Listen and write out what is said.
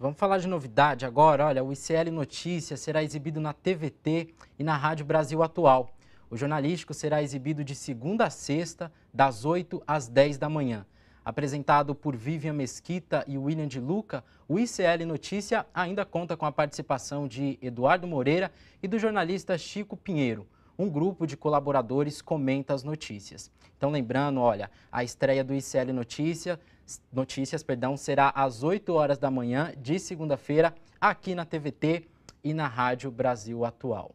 Vamos falar de novidade agora. Olha, o ICL Notícias será exibido na TVT e na Rádio Brasil Atual. O jornalístico será exibido de segunda a sexta, das 8 às 10 da manhã. Apresentado por Vivian Mesquita e William de Luca, o ICL Notícia ainda conta com a participação de Eduardo Moreira e do jornalista Chico Pinheiro um grupo de colaboradores comenta as notícias. Então, lembrando, olha, a estreia do ICL Notícia, Notícias perdão, será às 8 horas da manhã de segunda-feira aqui na TVT e na Rádio Brasil Atual.